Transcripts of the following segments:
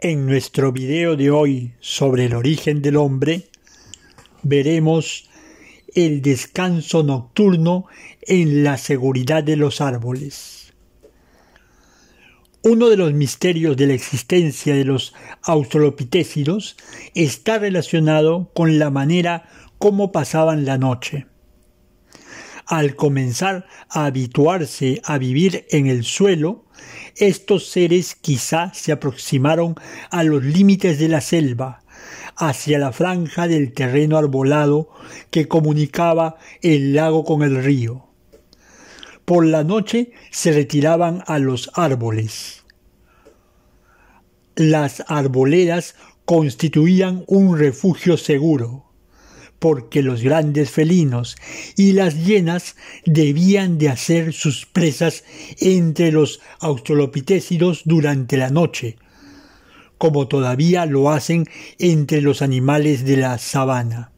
En nuestro video de hoy sobre el origen del hombre, veremos el descanso nocturno en la seguridad de los árboles. Uno de los misterios de la existencia de los australopitécidos está relacionado con la manera como pasaban la noche. Al comenzar a habituarse a vivir en el suelo, estos seres quizá se aproximaron a los límites de la selva, hacia la franja del terreno arbolado que comunicaba el lago con el río. Por la noche se retiraban a los árboles. Las arboledas constituían un refugio seguro porque los grandes felinos y las hienas debían de hacer sus presas entre los australopitécidos durante la noche, como todavía lo hacen entre los animales de la sabana.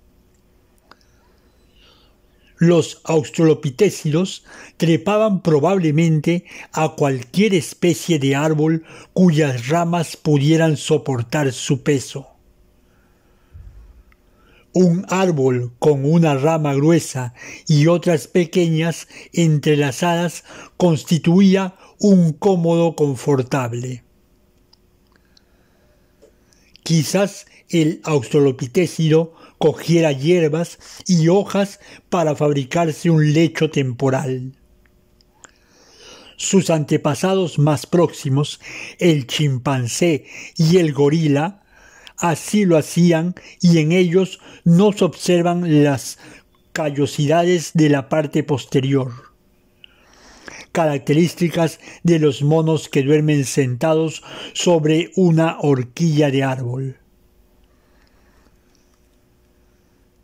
Los australopitécidos trepaban probablemente a cualquier especie de árbol cuyas ramas pudieran soportar su peso un árbol con una rama gruesa y otras pequeñas entrelazadas constituía un cómodo confortable. Quizás el australopithecino cogiera hierbas y hojas para fabricarse un lecho temporal. Sus antepasados más próximos, el chimpancé y el gorila, así lo hacían y en ellos no se observan las callosidades de la parte posterior. Características de los monos que duermen sentados sobre una horquilla de árbol.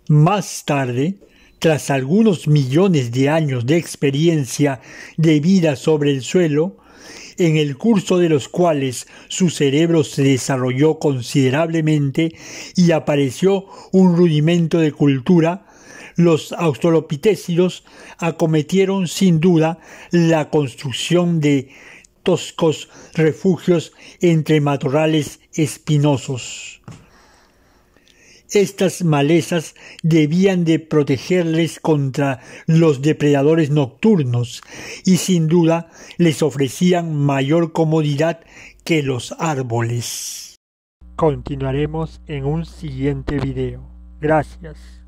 Más tarde, tras algunos millones de años de experiencia de vida sobre el suelo, en el curso de los cuales su cerebro se desarrolló considerablemente y apareció un rudimento de cultura, los australopitécidos acometieron sin duda la construcción de toscos refugios entre matorrales espinosos estas malezas debían de protegerles contra los depredadores nocturnos y sin duda les ofrecían mayor comodidad que los árboles. Continuaremos en un siguiente video. Gracias.